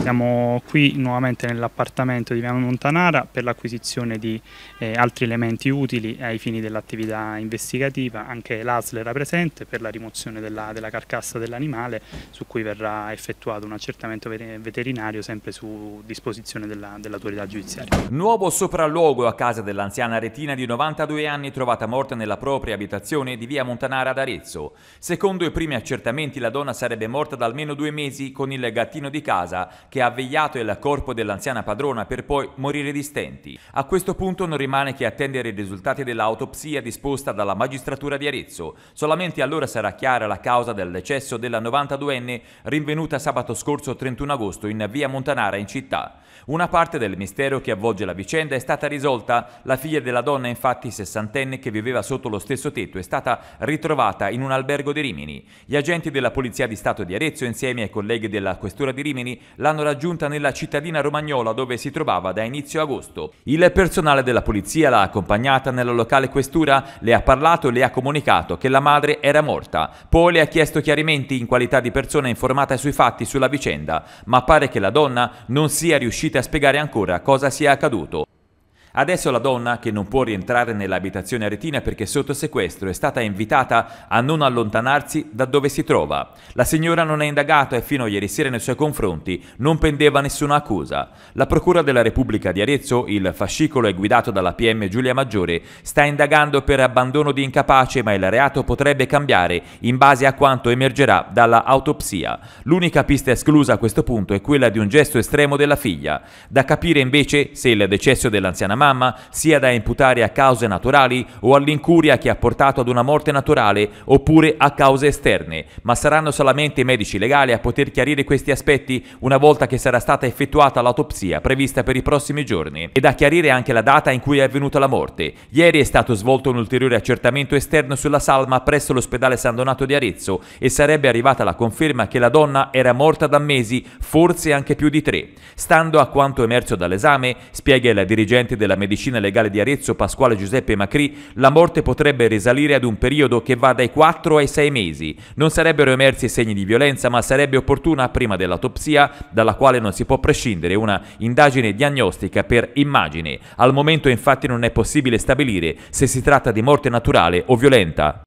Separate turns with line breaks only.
Siamo qui nuovamente nell'appartamento di Via Montanara per l'acquisizione di eh, altri elementi utili ai fini dell'attività investigativa, anche l'ASL era presente per la rimozione della, della carcassa dell'animale su cui verrà effettuato un accertamento veterinario sempre su disposizione dell'autorità giudiziaria.
Nuovo sopralluogo a casa dell'anziana retina di 92 anni trovata morta nella propria abitazione di Via Montanara ad Arezzo. Secondo i primi accertamenti la donna sarebbe morta da almeno due mesi con il gattino di casa che ha vegliato il corpo dell'anziana padrona per poi morire di stenti. A questo punto non rimane che attendere i risultati dell'autopsia disposta dalla magistratura di Arezzo. Solamente allora sarà chiara la causa del decesso della 92enne rinvenuta sabato scorso 31 agosto in via Montanara in città. Una parte del mistero che avvolge la vicenda è stata risolta. La figlia della donna, infatti sessantenne, che viveva sotto lo stesso tetto, è stata ritrovata in un albergo di Rimini. Gli agenti della Polizia di Stato di Arezzo, insieme ai colleghi della Questura di Rimini, l'hanno l'hanno raggiunta nella cittadina romagnola dove si trovava da inizio agosto. Il personale della polizia l'ha accompagnata nella locale questura, le ha parlato e le ha comunicato che la madre era morta. Poi le ha chiesto chiarimenti in qualità di persona informata sui fatti sulla vicenda, ma pare che la donna non sia riuscita a spiegare ancora cosa sia accaduto. Adesso la donna, che non può rientrare nell'abitazione aretina perché sotto sequestro, è stata invitata a non allontanarsi da dove si trova. La signora non è indagata e fino a ieri sera nei suoi confronti non pendeva nessuna accusa. La Procura della Repubblica di Arezzo, il fascicolo è guidato dalla PM Giulia Maggiore, sta indagando per abbandono di incapace ma il reato potrebbe cambiare in base a quanto emergerà dalla autopsia. L'unica pista esclusa a questo punto è quella di un gesto estremo della figlia. Da capire invece se il decesso dell'anziana mamma sia da imputare a cause naturali o all'incuria che ha portato ad una morte naturale oppure a cause esterne, ma saranno solamente i medici legali a poter chiarire questi aspetti una volta che sarà stata effettuata l'autopsia prevista per i prossimi giorni ed a chiarire anche la data in cui è avvenuta la morte. Ieri è stato svolto un ulteriore accertamento esterno sulla salma presso l'ospedale San Donato di Arezzo e sarebbe arrivata la conferma che la donna era morta da mesi, forse anche più di tre. Stando a quanto emerso dall'esame, spiega la dirigente della della medicina legale di Arezzo Pasquale Giuseppe Macri, la morte potrebbe risalire ad un periodo che va dai 4 ai 6 mesi. Non sarebbero emersi segni di violenza, ma sarebbe opportuna prima dell'autopsia, dalla quale non si può prescindere una indagine diagnostica per immagine. Al momento infatti non è possibile stabilire se si tratta di morte naturale o violenta.